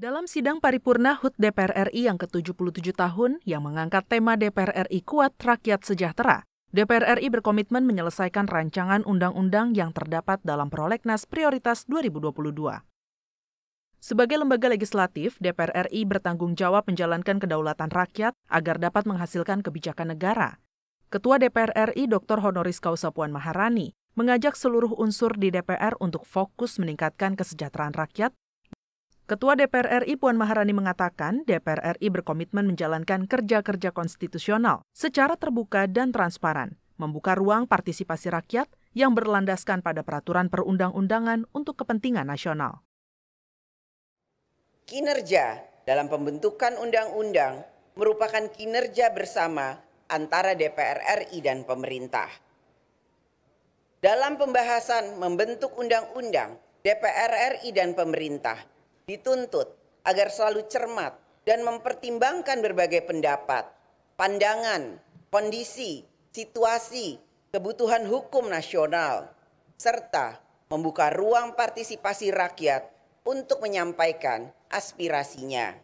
Dalam sidang paripurna HUT DPR RI yang ke-77 tahun yang mengangkat tema DPR RI Kuat Rakyat Sejahtera, DPR RI berkomitmen menyelesaikan rancangan undang-undang yang terdapat dalam prolegnas prioritas 2022. Sebagai lembaga legislatif, DPR RI bertanggung jawab menjalankan kedaulatan rakyat agar dapat menghasilkan kebijakan negara. Ketua DPR RI Dr. Honoris Causa Puan Maharani mengajak seluruh unsur di DPR untuk fokus meningkatkan kesejahteraan rakyat Ketua DPR RI Puan Maharani mengatakan DPR RI berkomitmen menjalankan kerja-kerja konstitusional secara terbuka dan transparan, membuka ruang partisipasi rakyat yang berlandaskan pada peraturan perundang-undangan untuk kepentingan nasional. Kinerja dalam pembentukan undang-undang merupakan kinerja bersama antara DPR RI dan pemerintah. Dalam pembahasan membentuk undang-undang, DPR RI dan pemerintah dituntut agar selalu cermat dan mempertimbangkan berbagai pendapat, pandangan, kondisi, situasi, kebutuhan hukum nasional, serta membuka ruang partisipasi rakyat untuk menyampaikan aspirasinya.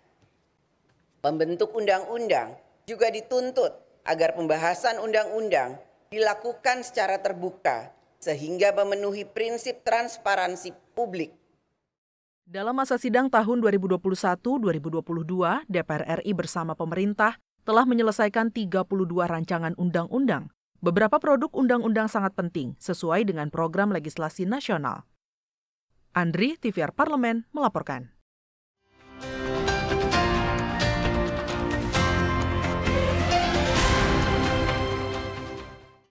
Pembentuk undang-undang juga dituntut agar pembahasan undang-undang dilakukan secara terbuka sehingga memenuhi prinsip transparansi publik dalam masa sidang tahun 2021-2022, DPR RI bersama pemerintah telah menyelesaikan 32 rancangan undang-undang. Beberapa produk undang-undang sangat penting sesuai dengan program legislasi nasional. Andri, TVR Parlemen, melaporkan.